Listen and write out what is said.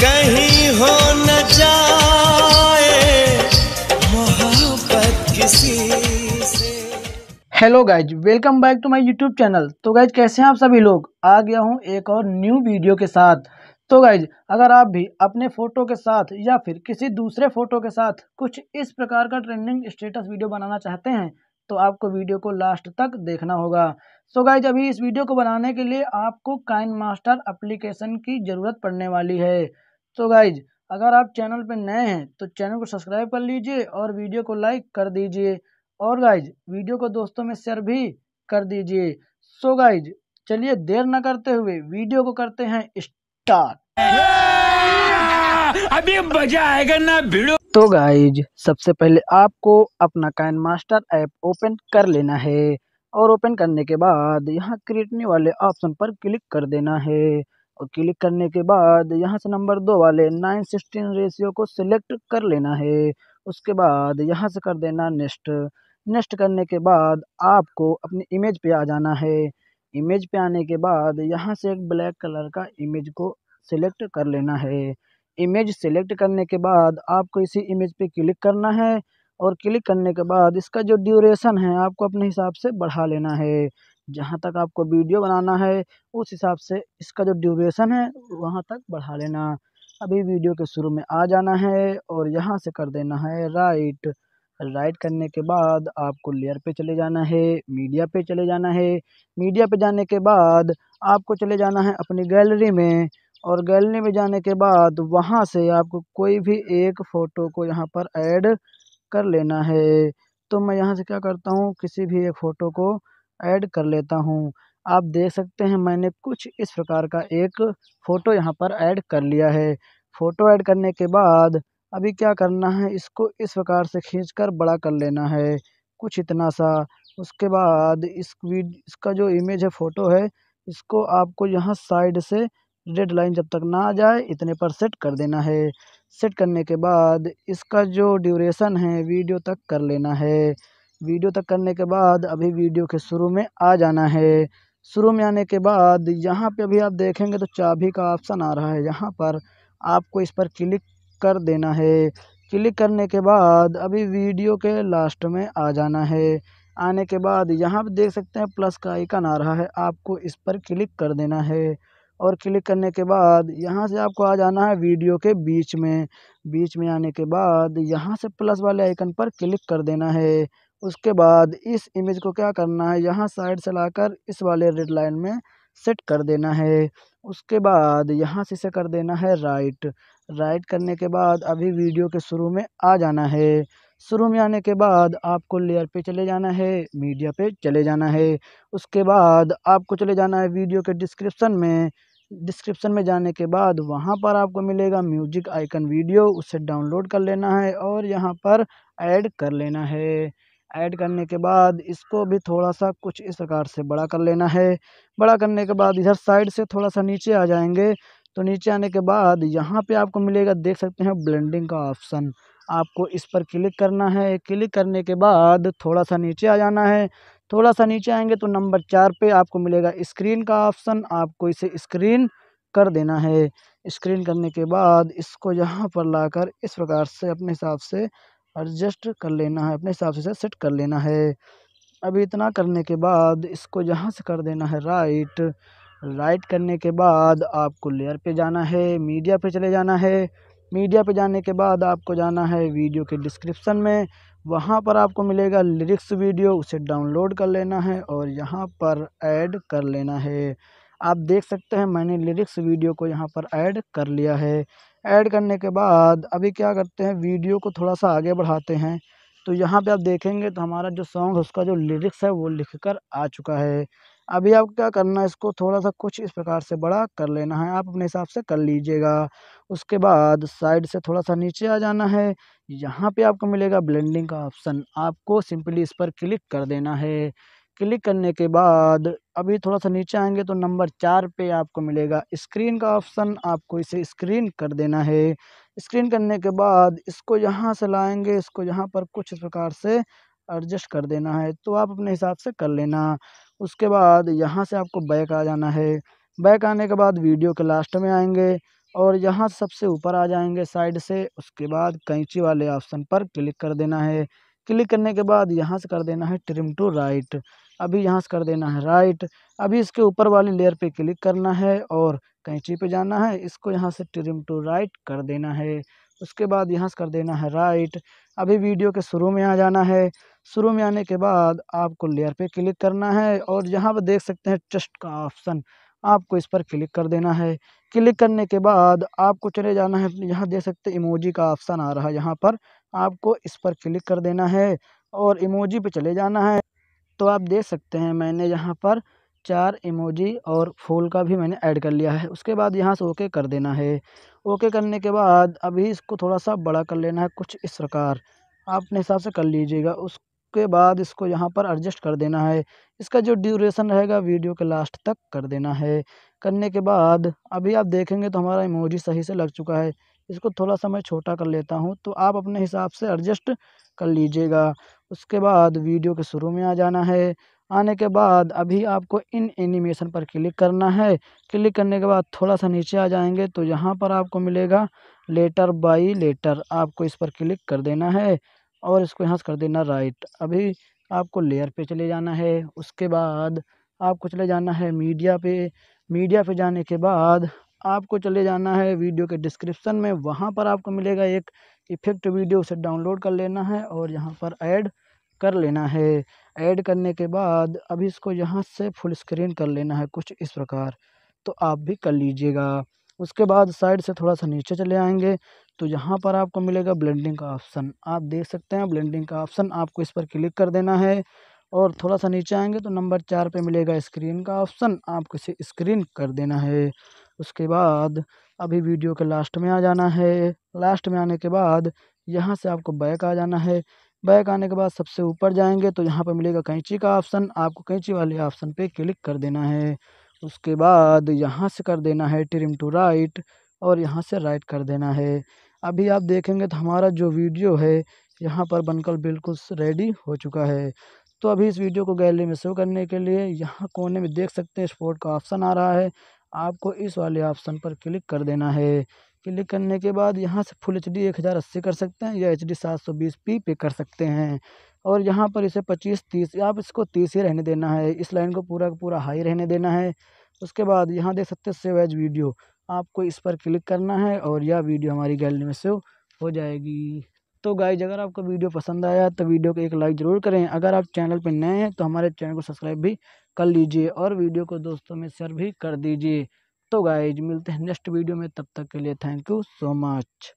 कहीं हो न जाए मोहब्बत किसी hello guys welcome back to my YouTube channel तो गाइज कैसे हैं आप सभी लोग आ गया हूं एक और न्यू वीडियो के साथ तो गाइज अगर आप भी अपने फ़ोटो के साथ या फिर किसी दूसरे फ़ोटो के साथ कुछ इस प्रकार का ट्रेंडिंग स्टेटस वीडियो बनाना चाहते हैं तो आपको वीडियो को लास्ट तक देखना होगा सो so गाइज अभी इस वीडियो को बनाने के लिए आपको काइन मास्टर अप्लीकेशन की ज़रूरत पड़ने वाली है सो so गाइज अगर आप चैनल पर नए हैं तो चैनल को सब्सक्राइब कर लीजिए और वीडियो को लाइक कर दीजिए और गाइज वीडियो को दोस्तों में शेयर भी कर दीजिए सो गाइज चलिए देर न करते हुए वीडियो को करते हैं स्टार्ट अभी मजा आएगा ना भिड़ो तो गाइज सबसे पहले आपको अपना कैन मास्टर ऐप ओपन कर लेना है और ओपन करने के बाद यहाँ क्रिएटने वाले ऑप्शन पर क्लिक कर देना है और क्लिक करने के बाद यहाँ से नंबर दो वाले नाइन सिक्सटीन रेशियो को सिलेक्ट कर लेना है उसके बाद यहाँ से कर देना नेक्स्ट नेक्स्ट करने के बाद आपको अपनी इमेज पे आ जाना है इमेज पे आने के बाद यहाँ से एक ब्लैक कलर का इमेज को सिलेक्ट कर लेना है इमेज सेलेक्ट करने के बाद आपको इसी इमेज पे क्लिक करना है और क्लिक करने के बाद इसका जो ड्यूरेशन है आपको अपने हिसाब से बढ़ा लेना है जहाँ तक आपको वीडियो बनाना है उस हिसाब से इसका जो ड्यूरेशन है वहाँ तक बढ़ा लेना अभी वीडियो के शुरू में आ जाना है और यहाँ से कर देना है राइट राइट करने के बाद आपको लेयर पे चले जाना है मीडिया पे चले जाना है मीडिया पे जाने के बाद आपको चले जाना है अपनी गैलरी में और गैलरी में जाने के बाद वहाँ से आपको कोई भी एक फ़ोटो को यहाँ पर ऐड कर लेना है तो मैं यहाँ से क्या करता हूँ किसी भी एक फ़ोटो को ऐड कर लेता हूँ आप देख सकते हैं मैंने कुछ इस प्रकार का एक फ़ोटो यहाँ पर ऐड कर लिया है फ़ोटो ऐड करने के बाद अभी क्या करना है इसको इस प्रकार से खींच कर बड़ा कर लेना है कुछ इतना सा उसके बाद इस इसका जो इमेज है फ़ोटो है इसको आपको यहाँ साइड से रेड लाइन जब तक ना आ जाए इतने पर सेट कर देना है सेट करने के बाद इसका जो ड्यूरेशन है वीडियो तक कर लेना है वीडियो तक करने के बाद अभी वीडियो के शुरू में आ जाना है शुरू में आने के बाद यहाँ पे अभी आप देखेंगे तो चाबी का ऑप्शन आ रहा है यहाँ पर आपको इस पर क्लिक कर देना है क्लिक करने के बाद अभी वीडियो के लास्ट में आ जाना है आने के बाद यहाँ पे देख सकते हैं प्लस का आइकन आ रहा है आपको इस पर क्लिक कर देना है और क्लिक करने के बाद यहाँ से आपको आ जाना है वीडियो के बीच में बीच में आने के बाद यहाँ से प्लस वाले आइकन पर क्लिक कर देना है उसके बाद इस इमेज को क्या करना है यहाँ साइड से लाकर इस वाले रेड लाइन में सेट कर देना है उसके बाद यहाँ से इसे कर देना है राइट राइट करने के बाद अभी वीडियो के शुरू में आ जाना है शुरू में आने के बाद आपको लेयर पे चले जाना है मीडिया पे चले जाना है उसके बाद आपको चले जाना है वीडियो के डिस्क्रिप्शन में डिस्क्रिप्शन में जाने के बाद वहाँ पर आपको मिलेगा म्यूजिक आइकन वीडियो उसे डाउनलोड कर लेना है और यहाँ पर ऐड कर लेना है ऐड करने के बाद इसको भी थोड़ा सा कुछ इस प्रकार से बड़ा कर लेना है बड़ा करने के बाद इधर साइड से थोड़ा सा नीचे आ जाएंगे तो नीचे आने के बाद यहाँ पे आपको मिलेगा देख सकते हैं ब्लेंडिंग का ऑप्शन आपको इस पर क्लिक करना है क्लिक करने के बाद थोड़ा सा नीचे आ जाना है थोड़ा सा नीचे आएंगे तो नंबर चार पे आपको मिलेगा स्क्रीन का ऑप्शन आपको इसे स्क्रीन कर देना है स्क्रीन करने के बाद इसको यहाँ पर लाकर इस प्रकार से अपने हिसाब से एडजस्ट कर लेना है अपने हिसाब से इसे सेट कर लेना है अभी इतना करने के बाद इसको यहाँ से कर देना है राइट राइट करने के बाद आपको लेयर पे जाना है मीडिया पे चले जाना है मीडिया पे जाने के बाद आपको जाना है वीडियो के डिस्क्रिप्सन में वहाँ पर आपको मिलेगा लिरिक्स वीडियो उसे डाउनलोड कर लेना है और यहाँ पर ऐड कर लेना है आप देख सकते हैं मैंने लिरिक्स वीडियो को यहाँ पर ऐड कर लिया है ऐड करने के बाद अभी क्या करते हैं वीडियो को थोड़ा सा आगे बढ़ाते हैं तो यहाँ पे आप देखेंगे तो हमारा जो सॉन्ग उसका जो लिरिक्स है वो लिख कर आ चुका है अभी आपको क्या करना है इसको थोड़ा सा कुछ इस प्रकार से बड़ा कर लेना है आप अपने हिसाब से कर लीजिएगा उसके बाद साइड से थोड़ा सा नीचे आ जाना है यहाँ पे आपको मिलेगा ब्लेंडिंग का ऑप्शन आपको सिंपली इस पर क्लिक कर देना है क्लिक करने के बाद अभी थोड़ा सा नीचे आएंगे तो नंबर चार पे आपको मिलेगा स्क्रीन का ऑप्शन आपको इसे स्क्रीन कर देना है स्क्रीन करने के बाद इसको यहाँ से लाएंगे इसको यहाँ पर कुछ इस प्रकार से एडजस्ट कर देना है तो आप अपने हिसाब से कर लेना उसके बाद यहाँ से आपको बैक आ जाना है बैक आने के बाद वीडियो के लास्ट में आएंगे और यहाँ सबसे ऊपर आ जाएंगे साइड से उसके बाद कैंची वाले ऑप्शन पर क्लिक कर देना है क्लिक करने के बाद यहाँ से कर देना है ट्रिम टू राइट अभी यहाँ से कर देना है राइट अभी इसके ऊपर वाली लेयर पे क्लिक करना है और कैंची पे जाना है इसको यहाँ से ट्रिम टू राइट कर देना है उसके बाद यहाँ से कर देना है राइट अभी वीडियो के शुरू में आ जाना है शुरू में आने के बाद आपको लेयर पे क्लिक करना है और यहाँ पर देख सकते हैं ट्रस्ट का ऑप्शन आपको इस पर क्लिक कर देना है क्लिक करने के बाद आपको चले जाना है यहाँ देख सकते हैं इमोजी का ऑप्शन आ रहा है यहाँ पर आपको इस पर क्लिक कर देना है और इमोजी पे चले जाना है तो आप देख सकते हैं मैंने यहाँ पर चार इमोजी और फूल का भी मैंने ऐड कर लिया है उसके बाद यहाँ से ओके कर देना है ओके करने के बाद अभी इसको थोड़ा सा बड़ा कर लेना है कुछ इस प्रकार आप अपने हिसाब से कर लीजिएगा उस उसके बाद इसको यहाँ पर एडजस्ट कर देना है इसका जो ड्यूरेशन रहेगा वीडियो के लास्ट तक कर देना है करने के बाद अभी आप देखेंगे तो हमारा इमोजी सही से लग चुका है इसको थोड़ा सा मैं छोटा कर लेता हूँ तो आप अपने हिसाब से एडजस्ट कर लीजिएगा उसके बाद वीडियो के शुरू में आ जाना है आने के बाद अभी आपको इन एनिमेशन पर क्लिक करना है क्लिक करने के बाद थोड़ा सा नीचे आ जाएंगे तो यहाँ पर आपको मिलेगा लेटर बाई लेटर आपको इस पर क्लिक कर देना है और इसको यहाँ से कर देना राइट अभी आपको लेयर पे चले जाना है उसके बाद आपको चले जाना है मीडिया पे मीडिया पे जाने के बाद आपको चले जाना है वीडियो के डिस्क्रिप्शन में वहाँ पर आपको मिलेगा एक इफेक्ट वीडियो उसे डाउनलोड कर लेना है और यहाँ पर ऐड कर लेना है ऐड करने के बाद अभी इसको यहाँ से फुल स्क्रीन कर लेना है कुछ इस प्रकार तो आप भी कर लीजिएगा उसके बाद साइड से थोड़ा सा नीचे चले आएंगे तो यहाँ पर आपको मिलेगा ब्लेंडिंग का ऑप्शन आप देख सकते हैं ब्लेंडिंग का ऑप्शन आपको इस पर क्लिक कर देना है और थोड़ा सा नीचे आएंगे तो नंबर चार पे मिलेगा स्क्रीन का ऑप्शन आपको इसे स्क्रीन कर देना है उसके बाद अभी वीडियो के लास्ट में आ जाना है लास्ट में आने के बाद यहाँ से आपको बैक आ जाना है बैक आने के बाद सबसे ऊपर जाएंगे तो यहाँ पर मिलेगा कैंची का ऑप्शन आपको कैंची वाले ऑप्शन पर क्लिक कर देना है उसके बाद यहाँ से कर देना है ट्रिम टू राइट और यहाँ से राइट कर देना है अभी आप देखेंगे तो हमारा जो वीडियो है यहाँ पर बनकर बिल्कुल रेडी हो चुका है तो अभी इस वीडियो को गैलरी में सेव करने के लिए यहाँ कोने में देख सकते हैं स्पोर्ट का ऑप्शन आ रहा है आपको इस वाले ऑप्शन पर क्लिक कर देना है क्लिक करने के बाद यहाँ से फुल एच डी एक हज़ार अस्सी कर सकते हैं या एच डी सात सौ बीस पी पे कर सकते हैं और यहाँ पर इसे पच्चीस तीस आप इसको तीस ही रहने देना है इस लाइन को पूरा का पूरा हाई रहने देना है उसके बाद यहाँ देख सकते हैं सेव एज वीडियो आपको इस पर क्लिक करना है और यह वीडियो हमारी गैलरी में सेव हो जाएगी तो गाइज अगर आपको वीडियो पसंद आया तो वीडियो को एक लाइक ज़रूर करें अगर आप चैनल पर नए हैं तो हमारे चैनल को सब्सक्राइब भी कर लीजिए और वीडियो को दोस्तों में शेयर भी कर दीजिए तो गाइज मिलते हैं नेक्स्ट वीडियो में तब तक के लिए थैंक यू सो मच